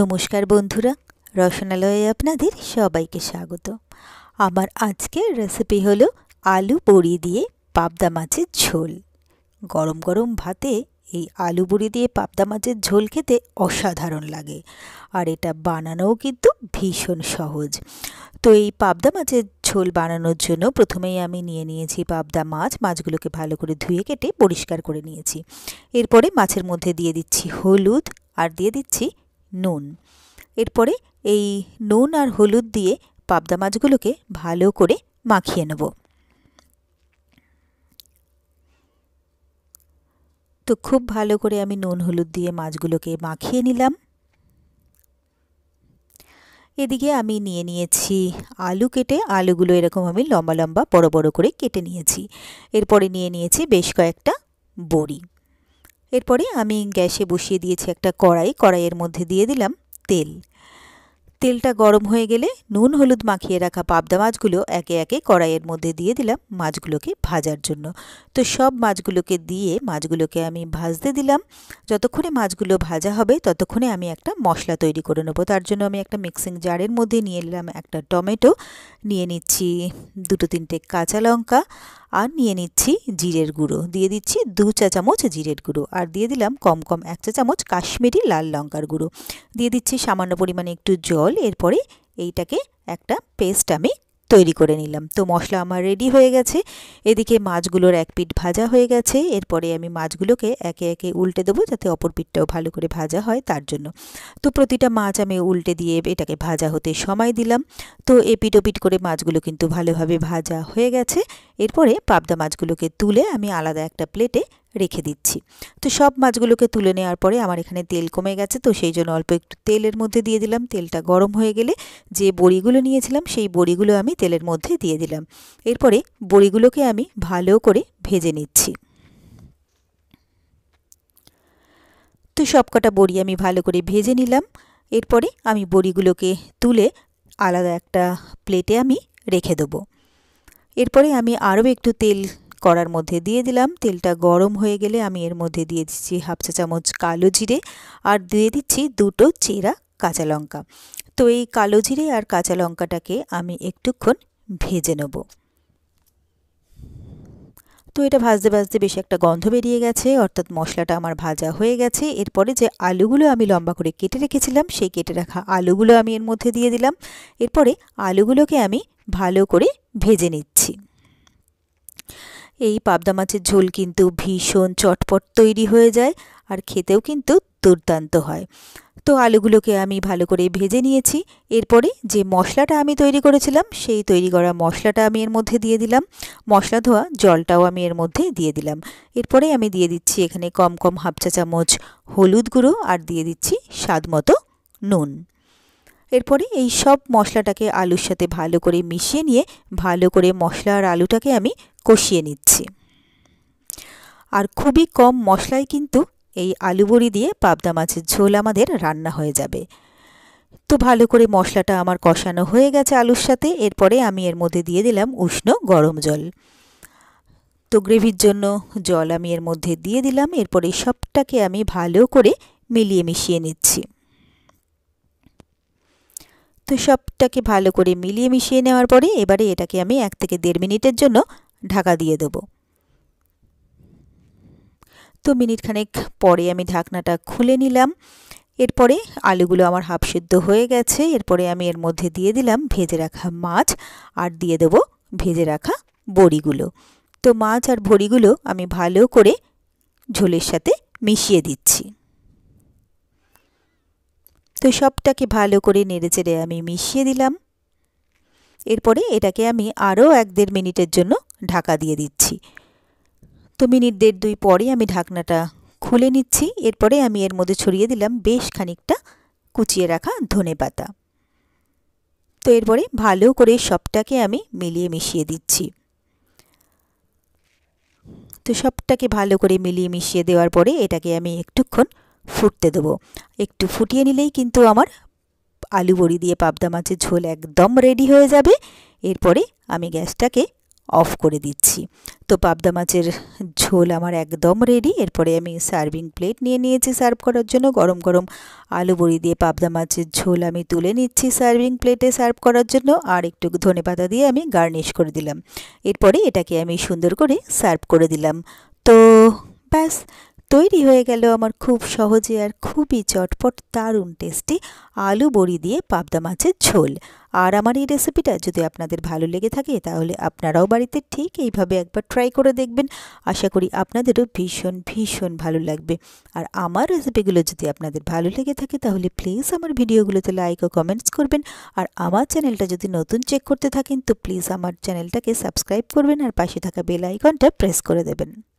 নমস্কার বন্ধুরা রসনালয়ে আপনাদের সবাইকে স্বাগত আমার আজকের রেসিপি হলো আলু বড়ি দিয়ে পাবদা মাছের ঝোল গরম গরম ভাতে এই আলু বড়ি দিয়ে পাবদা মাছের ঝোল খেতে অসাধারণ লাগে আর এটা বানানোও কিন্তু ভীষণ সহজ তো এই পাবদা মাছের ঝোল বানানোর জন্য প্রথমেই আমি নিয়ে নিয়েছি পাবদা মাছ মাছগুলোকে ভালো করে ধুয়ে কেটে পরিষ্কার করে নিয়েছি এরপরে মাছের মধ্যে দিয়ে দিচ্ছি হলুদ আর দিয়ে দিচ্ছি নুন এরপরে এই নুন আর হলুদ দিয়ে পাবদা মাছগুলোকে ভালো করে মাখিয়ে নেব তো খুব ভালো করে আমি নুন হলুদ দিয়ে মাছগুলোকে মাখিয়ে নিলাম এদিকে আমি নিয়ে নিয়েছি আলু কেটে আলুগুলো এরকম আমি লম্বা লম্বা বড় বড় করে কেটে নিয়েছি এরপরে নিয়ে নিয়েছি বেশ কয়েকটা বড়ি এরপরে আমি গ্যাসে বসিয়ে দিয়েছি একটা কড়াই কড়াইয়ের মধ্যে দিয়ে দিলাম তেল তেলটা গরম হয়ে গেলে নুন হলুদ মাখিয়ে রাখা পাবদা মাছগুলো একে একে কড়াইয়ের মধ্যে দিয়ে দিলাম মাছগুলোকে ভাজার জন্য তো সব মাছগুলোকে দিয়ে মাছগুলোকে আমি ভাজতে দিলাম যতক্ষণে মাছগুলো ভাজা হবে ততক্ষণে আমি একটা মশলা তৈরি করে নেবো তার জন্য আমি একটা মিক্সিং জারের মধ্যে নিয়ে নিলাম একটা টমেটো নিয়ে নিচ্ছি দুটো তিনটে কাঁচা লঙ্কা আর নিয়ে নিচ্ছি জিরের গুঁড়ো দিয়ে দিচ্ছি দু চা চামচ জিরের গুঁড়ো আর দিয়ে দিলাম কম কম এক চা চামচ কাশ্মীরি লাল লঙ্কার গুঁড়ো দিয়ে দিচ্ছি সামান্য পরিমাণে একটু জল জল এরপরে এইটাকে একটা পেস্ট আমি তৈরি করে নিলাম তো মশলা আমার রেডি হয়ে গেছে এদিকে মাছগুলোর এক পিঠ ভাজা হয়ে গেছে এরপরে আমি মাছগুলোকে একে একে উল্টে দেবো যাতে অপর পিঠটাও ভালো করে ভাজা হয় তার জন্য তো প্রতিটা মাছ আমি উল্টে দিয়ে এটাকে ভাজা হতে সময় দিলাম তো এপিট ওপিট করে মাছগুলো কিন্তু ভালোভাবে ভাজা হয়ে গেছে এরপরে পাবদা মাছগুলোকে তুলে আমি আলাদা একটা প্লেটে রেখে দিচ্ছি তো সব মাছগুলোকে তুলে নেওয়ার পরে আমার এখানে তেল কমে গেছে তো সেই জন্য অল্প একটু তেলের মধ্যে দিয়ে দিলাম তেলটা গরম হয়ে গেলে যে বড়িগুলো নিয়েছিলাম সেই বড়িগুলো আমি তেলের মধ্যে দিয়ে দিলাম এরপরে বড়িগুলোকে আমি ভালো করে ভেজে নিচ্ছি তো সবকটা বড়ি আমি ভালো করে ভেজে নিলাম এরপরে আমি বড়িগুলোকে তুলে আলাদা একটা প্লেটে আমি রেখে দেবো এরপরে আমি আরও একটু তেল করার মধ্যে দিয়ে দিলাম তেলটা গরম হয়ে গেলে আমি এর মধ্যে দিয়ে দিচ্ছি হাফ চা চামচ কালো জিরে আর দিয়ে দিচ্ছি দুটো চেরা কাঁচা লঙ্কা তো এই কালো জিরে আর কাঁচা লঙ্কাটাকে আমি একটুক্ষণ ভেজে নেবো তো এটা ভাজতে ভাজতে বেশি একটা গন্ধ বেরিয়ে গেছে অর্থাৎ মশলাটা আমার ভাজা হয়ে গেছে এরপরে যে আলুগুলো আমি লম্বা করে কেটে রেখেছিলাম সেই কেটে রাখা আলুগুলো আমি এর মধ্যে দিয়ে দিলাম এরপরে আলুগুলোকে আমি ভালো করে ভেজে নিচ্ছি এই পাবদা মাছের ঝোল কিন্তু ভীষণ চটপট তৈরি হয়ে যায় আর খেতেও কিন্তু দুর্দান্ত হয় তো আলুগুলোকে আমি ভালো করে ভেজে নিয়েছি এরপরে যে মশলাটা আমি তৈরি করেছিলাম সেই তৈরি করা মশলাটা আমি এর মধ্যে দিয়ে দিলাম মশলা ধোয়া জলটাও আমি এর মধ্যে দিয়ে দিলাম এরপরে আমি দিয়ে দিচ্ছি এখানে কম কম হাফ চা চামচ হলুদ গুঁড়ো আর দিয়ে দিচ্ছি স্বাদ মতো নুন এরপরে এই সব মশলাটাকে আলুর সাথে ভালো করে মিশিয়ে নিয়ে ভালো করে মশলা আর আলুটাকে আমি কষিয়ে নিচ্ছি আর খুবই কম মশলায় কিন্তু এই আলু বড়ি দিয়ে পাবদা মাছের ঝোল আমাদের রান্না হয়ে যাবে তো ভালো করে মশলাটা আমার কষানো হয়ে গেছে আলুর সাথে এরপরে আমি এর মধ্যে দিয়ে দিলাম উষ্ণ গরম জল তো গ্রেভির জন্য জল আমি এর মধ্যে দিয়ে দিলাম এরপরে সবটাকে আমি ভালো করে মিলিয়ে মিশিয়ে নিচ্ছি তো সবটাকে ভালো করে মিলিয়ে মিশিয়ে নেওয়ার পরে এবারে এটাকে আমি এক থেকে দেড় মিনিটের জন্য ঢাকা দিয়ে দেবো তো মিনিটখানেক পরে আমি ঢাকনাটা খুলে নিলাম এরপরে আলুগুলো আমার হাফ সিদ্ধ হয়ে গেছে এরপরে আমি এর মধ্যে দিয়ে দিলাম ভেজে রাখা মাছ আর দিয়ে দেব ভেজে রাখা বড়িগুলো তো মাছ আর ভড়িগুলো আমি ভালো করে ঝোলের সাথে মিশিয়ে দিচ্ছি তো সবটাকে ভালো করে নেড়েচেড়ে আমি মিশিয়ে দিলাম এরপরে এটাকে আমি আরও এক দেড় মিনিটের জন্য ঢাকা দিয়ে দিচ্ছি তো মিনিট দেড় দুই পরে আমি ঢাকনাটা খুলে নিচ্ছি এরপরে আমি এর মধ্যে ছড়িয়ে দিলাম বেশ খানিকটা কুচিয়ে রাখা ধনে পাতা তো এরপরে ভালো করে সবটাকে আমি মিলিয়ে মিশিয়ে দিচ্ছি তো সবটাকে ভালো করে মিলিয়ে মিশিয়ে দেওয়ার পরে এটাকে আমি একটুক্ষণ ফুটতে দেবো একটু ফুটিয়ে নিলেই কিন্তু আমার আলু বড়ি দিয়ে পাবদা মাছের ঝোল একদম রেডি হয়ে যাবে এরপরে আমি গ্যাসটাকে অফ করে দিচ্ছি তো পাবদা মাছের ঝোল আমার একদম রেডি এরপরে আমি সার্ভিং প্লেট নিয়ে নিয়েছি সার্ভ করার জন্য গরম গরম আলু বড়ি দিয়ে পাবদা মাছের ঝোল আমি তুলে নিচ্ছি সার্ভিং প্লেটে সার্ভ করার জন্য আর একটু ধনে পাতা দিয়ে আমি গার্নিশ করে দিলাম এরপরে এটাকে আমি সুন্দর করে সার্ভ করে দিলাম তো ব্যাস তৈরি হয়ে গেল আমার খুব সহজে আর খুবই চটপট দারুণ টেস্টি আলু বড়ি দিয়ে পাবদা মাছের ঝোল আর আমার এই রেসিপিটা যদি আপনাদের ভালো লেগে থাকে তাহলে আপনারাও বাড়িতে ঠিক এইভাবে একবার ট্রাই করে দেখবেন আশা করি আপনাদেরও ভীষণ ভীষণ ভালো লাগবে আর আমার রেসিপিগুলো যদি আপনাদের ভালো লেগে থাকে তাহলে প্লিজ আমার ভিডিওগুলোতে লাইক ও কমেন্টস করবেন আর আমার চ্যানেলটা যদি নতুন চেক করতে থাকেন তো প্লিজ আমার চ্যানেলটাকে সাবস্ক্রাইব করবেন আর পাশে থাকা বেল আইকনটা প্রেস করে দেবেন